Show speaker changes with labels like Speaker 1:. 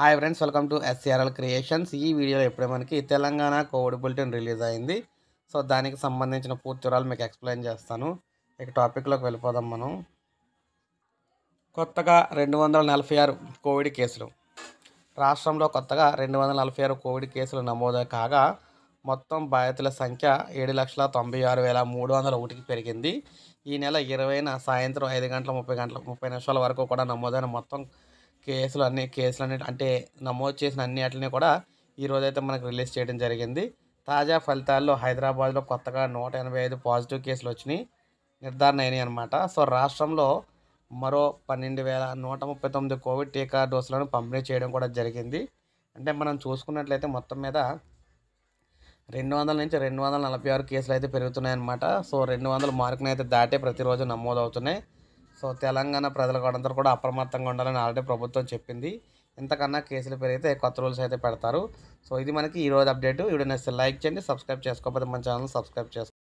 Speaker 1: hi friends welcome to SCRL creations ఈ వీడియోలో ఇప్పుడే మనకి తెలంగాణ కోవిడ్ బులెటిన్ రిలీజ్ అయింది సో దానికి సంబంధించిన పూర్తి వివరాలు మీకు ఎక్స్ప్లెయిన్ చేస్తాను ఇక టాపిక్లోకి వెళ్ళిపోదాం మనం కొత్తగా రెండు వందల నలభై ఆరు కోవిడ్ కేసులు రాష్ట్రంలో కొత్తగా రెండు వందల నలభై ఆరు కోవిడ్ కేసులు నమోదు కాగా మొత్తం బాధితుల సంఖ్య ఏడు లక్షల తొంభై ఆరు వేల మూడు వందల ఒకటికి పెరిగింది ఈ నెల ఇరవైన సాయంత్రం ఐదు గంటల ముప్పై గంటల ముప్పై నిమిషాల వరకు కూడా నమోదైన మొత్తం కేసులు అన్ని కేసులు అన్ని అంటే నమోదు చేసిన అన్ని వాటిని కూడా ఈరోజైతే మనకు రిలీజ్ చేయడం జరిగింది తాజా ఫలితాల్లో హైదరాబాద్లో కొత్తగా నూట ఎనభై ఐదు పాజిటివ్ కేసులు వచ్చినాయి నిర్ధారణ అయినాయి అనమాట సో రాష్ట్రంలో మరో పన్నెండు వేల నూట ముప్పై తొమ్మిది కోవిడ్ టీకా డోసులను పంపిణీ చేయడం కూడా జరిగింది అంటే మనం చూసుకున్నట్లయితే మొత్తం మీద రెండు వందల నుంచి రెండు వందల నలభై ఆరు కేసులు అయితే పెరుగుతున్నాయన్నమాట సో రెండు వందల మార్కునైతే దాటే ప్రతిరోజు నమోదవుతున్నాయి సో తెలంగాణ ప్రజలకు అందరూ కూడా అప్రమత్తంగా ఉండాలని ఆల్రెడీ ప్రభుత్వం చెప్పింది ఇంతకన్నా కేసులు పెరిగితే కొత్త రూల్స్ అయితే పెడతారు సో ఇది మనకి ఈరోజు అప్డేట్ ఇవి నచ్చితే లైక్ చేయండి సబ్స్క్రైబ్ చేసుకోకపోతే మన ఛానల్ సబ్స్క్రైబ్ చేసుకోండి